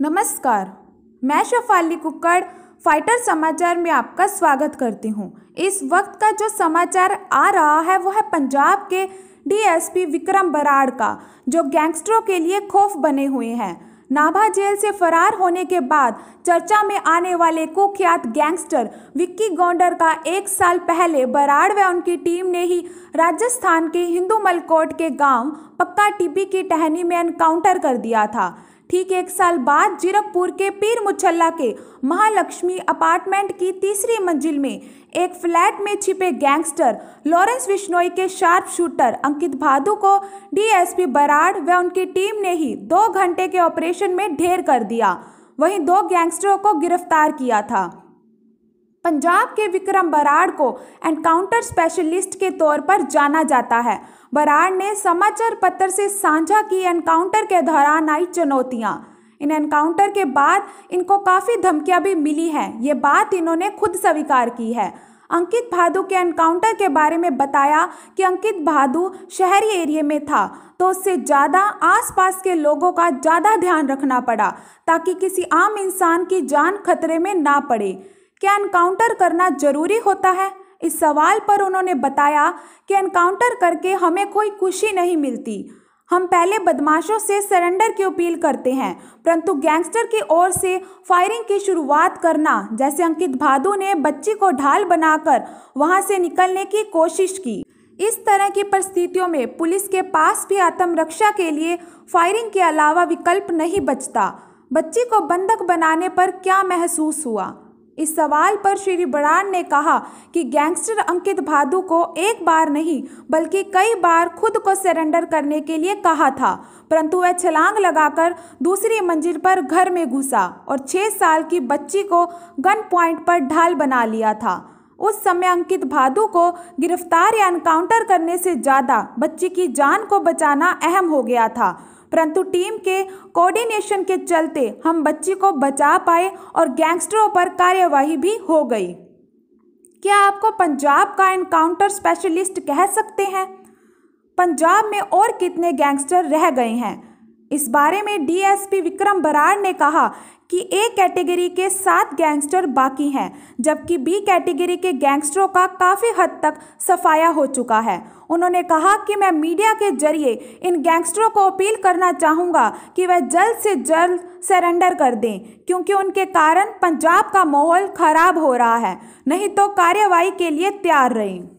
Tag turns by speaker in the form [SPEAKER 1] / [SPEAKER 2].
[SPEAKER 1] नमस्कार मैं शफाली कुक्कड़ फाइटर समाचार में आपका स्वागत करती हूं। इस वक्त का जो समाचार आ रहा है वो है पंजाब के डीएसपी विक्रम बराड़ का जो गैंगस्टरों के लिए खौफ बने हुए हैं नाभा जेल से फरार होने के बाद चर्चा में आने वाले कुख्यात गैंगस्टर विक्की गौंडर का एक साल पहले बराड़ व उनकी टीम ने ही राजस्थान के हिंदू मलकोट के गांव पक्का टिब्बी की टहनी में एनकाउंटर कर दिया था ठीक एक साल बाद जीरकपुर के पीर मुछल्ला के महालक्ष्मी अपार्टमेंट की तीसरी मंजिल में एक फ्लैट में छिपे गैंगस्टर लॉरेंस विश्नोई के शार्प शूटर अंकित भादु को डीएसपी बराड़ व उनकी टीम ने ही दो घंटे के ऑपरेशन में ढेर कर दिया वहीं दो गैंगस्टरों को गिरफ्तार किया था पंजाब के विक्रम बराड़ को एनकाउंटर स्पेशलिस्ट के तौर पर जाना जाता है बराड़ ने समाचार पत्र से साझा की एनकाउंटर के दौरान आई चुनौतियाँ इन एनकाउंटर के बाद इनको काफ़ी धमकियाँ भी मिली हैं ये बात इन्होंने खुद स्वीकार की है अंकित भादू के एनकाउंटर के बारे में बताया कि अंकित भादू शहरी एरिया में था तो उससे ज़्यादा आसपास के लोगों का ज़्यादा ध्यान रखना पड़ा ताकि किसी आम इंसान की जान खतरे में ना पड़े क्या एनकाउंटर करना जरूरी होता है इस सवाल पर उन्होंने बताया कि एनकाउंटर करके हमें कोई खुशी नहीं मिलती हम पहले बदमाशों से सरेंडर की अपील करते हैं परंतु गैंगस्टर की ओर से फायरिंग की शुरुआत करना जैसे अंकित भादू ने बच्ची को ढाल बनाकर वहां से निकलने की कोशिश की इस तरह की परिस्थितियों में पुलिस के पास भी आत्मरक्षा के लिए फायरिंग के अलावा विकल्प नहीं बचता बच्ची को बंधक बनाने पर क्या महसूस हुआ इस सवाल पर श्री बड़ान ने कहा कि गैंगस्टर अंकित भादु को एक बार नहीं बल्कि कई बार खुद को सरेंडर करने के लिए कहा था परंतु वह छलांग लगाकर दूसरी मंजिल पर घर में घुसा और छः साल की बच्ची को गन पॉइंट पर ढाल बना लिया था उस समय अंकित भादु को गिरफ्तार या एनकाउंटर करने से ज़्यादा बच्ची की जान को बचाना अहम हो गया था परंतु टीम के कोऑर्डिनेशन के चलते हम बच्ची को बचा पाए और गैंगस्टरों पर कार्यवाही भी हो गई क्या आपको पंजाब का एनकाउंटर स्पेशलिस्ट कह सकते हैं पंजाब में और कितने गैंगस्टर रह गए हैं इस बारे में डीएसपी विक्रम बराड़ ने कहा कि ए कैटेगरी के सात गैंगस्टर बाकी हैं जबकि बी कैटेगरी के गैंगस्टरों का काफ़ी हद तक सफाया हो चुका है उन्होंने कहा कि मैं मीडिया के जरिए इन गैंगस्टरों को अपील करना चाहूँगा कि वह जल्द से जल्द सरेंडर कर दें क्योंकि उनके कारण पंजाब का माहौल खराब हो रहा है नहीं तो कार्रवाई के लिए तैयार रहें